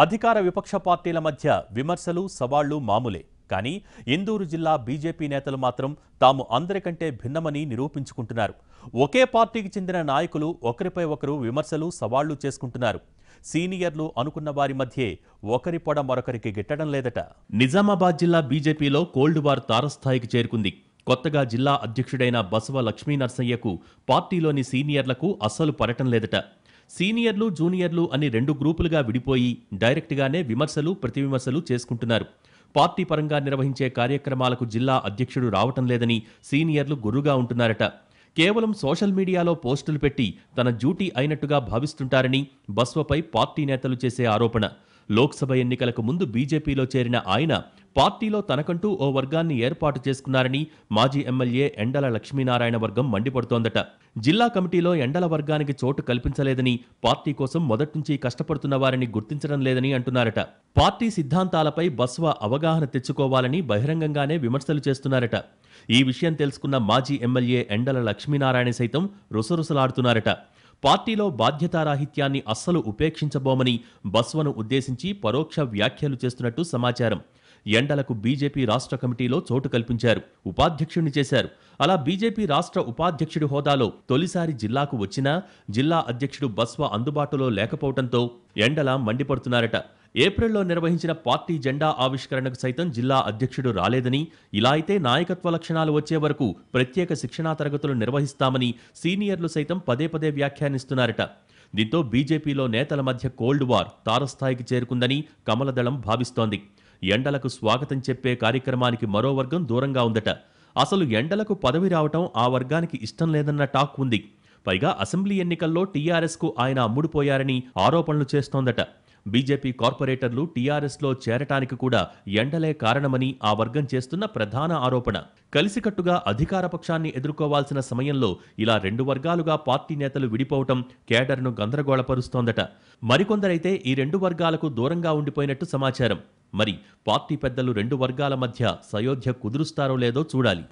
అధికార విపక్ష పార్టీల మధ్య విమర్శలు సవాళ్లు మామూలే కానీ ఇందూరు జిల్లా బీజేపీ నేతలు మాత్రం తాము అందరికంటే భిన్నమని నిరూపించుకుంటున్నారు ఒకే పార్టీకి చెందిన నాయకులు ఒకరిపై ఒకరు విమర్శలు సవాళ్లు చేసుకుంటున్నారు సీనియర్లు అనుకున్న వారి మధ్యే ఒకరి పొడ మరొకరికి గిట్టడం లేదట నిజామాబాద్ జిల్లా బీజేపీలో కోల్డ్ వార్ తారస్థాయికి చేరుకుంది కొత్తగా జిల్లా అధ్యక్షుడైన బసవ లక్ష్మీ నర్సయ్యకు పార్టీలోని సీనియర్లకు అస్సలు పడటం లేదట సీనియర్లు జూనియర్లు అని రెండు గ్రూపులుగా విడిపోయి డైరెక్ట్గానే విమర్శలు ప్రతివిమర్శలు చేసుకుంటున్నారు పార్టీ పరంగా నిర్వహించే కార్యక్రమాలకు జిల్లా అధ్యక్షుడు రావటం లేదని సీనియర్లు గుర్రుగా ఉంటున్నారట కేవలం సోషల్ మీడియాలో పోస్టులు పెట్టి తన డ్యూటీ అయినట్టుగా భావిస్తుంటారని బస్వపై పార్టీ నేతలు చేసే ఆరోపణ లోక్సభ ఎన్నికలకు ముందు బీజేపీలో చేరిన ఆయన పార్టీలో తనకంటూ ఓ వర్గాన్ని ఏర్పాటు చేసుకున్నారని మాజీ ఎమ్మెల్యే ఎండల లక్ష్మీనారాయణ వర్గం మండిపడుతోందట జిల్లా కమిటీలో ఎండల వర్గానికి చోటు కల్పించలేదని పార్టీ కోసం మొదట్నుంచి కష్టపడుతున్న వారిని గుర్తించడం లేదని అంటున్నారట పార్టీ సిద్ధాంతాలపై బస్వ అవగాహన తెచ్చుకోవాలని బహిరంగంగానే విమర్శలు చేస్తున్నారట ఈ విషయం తెలుసుకున్న మాజీ ఎమ్మెల్యే ఎండల లక్ష్మీనారాయణ సైతం రుసరుసలాడుతున్నారట పార్టీలో బాధ్యతారాహిత్యాన్ని అస్సలు ఉపేక్షించబోమని బస్వను ఉద్దేశించి పరోక్ష వ్యాఖ్యలు చేస్తున్నట్టు సమాచారం ఎండలకు బీజేపీ రాష్ట్ర కమిటీలో చోటు కల్పించారు ఉపాధ్యక్షుడిని చేశారు అలా బీజేపీ రాష్ట్ర ఉపాధ్యక్షుడి హోదాలో తొలిసారి జిల్లాకు వచ్చినా జిల్లా అధ్యక్షుడు బస్వ అందుబాటులో లేకపోవడంతో ఎండల మండిపడుతున్నారట ఏప్రిల్లో నిర్వహించిన పార్టీ జెండా ఆవిష్కరణకు సైతం జిల్లా అధ్యక్షుడు రాలేదని ఇలా అయితే నాయకత్వ లక్షణాలు వచ్చే వరకు ప్రత్యేక శిక్షణా తరగతులు నిర్వహిస్తామని సీనియర్లు సైతం పదే పదే వ్యాఖ్యానిస్తున్నారట దీంతో బీజేపీలో నేతల మధ్య కోల్డ్ వార్ తారస్థాయికి చేరుకుందని కమలదళం భావిస్తోంది ఎండలకు స్వాగతం చెప్పే కార్యక్రమానికి మరో వర్గం దూరంగా ఉందట అసలు ఎండలకు పదవి రావటం ఆ వర్గానికి ఇష్టం లేదన్న టాక్ ఉంది పైగా అసెంబ్లీ ఎన్నికల్లో టీఆర్ఎస్కు ఆయన అమ్ముడుపోయారని ఆరోపణలు చేస్తోందట బీజేపీ కార్పొరేటర్లు టీఆర్ఎస్లో చేరటానికి కూడా ఎండలే కారణమని ఆ వర్గం చేస్తున్న ప్రధాన ఆరోపణ కలిసికట్టుగా అధికార పక్షాన్ని ఎదుర్కోవాల్సిన సమయంలో ఇలా రెండు వర్గాలుగా పార్టీ నేతలు విడిపోవటం కేడర్ను గందరగోళపరుస్తోందట మరికొందరైతే ఈ రెండు వర్గాలకు దూరంగా ఉండిపోయినట్టు సమాచారం మరి పార్టీ పెద్దలు రెండు వర్గాల మధ్య సయోధ్య కుదురుస్తారో లేదో చూడాలి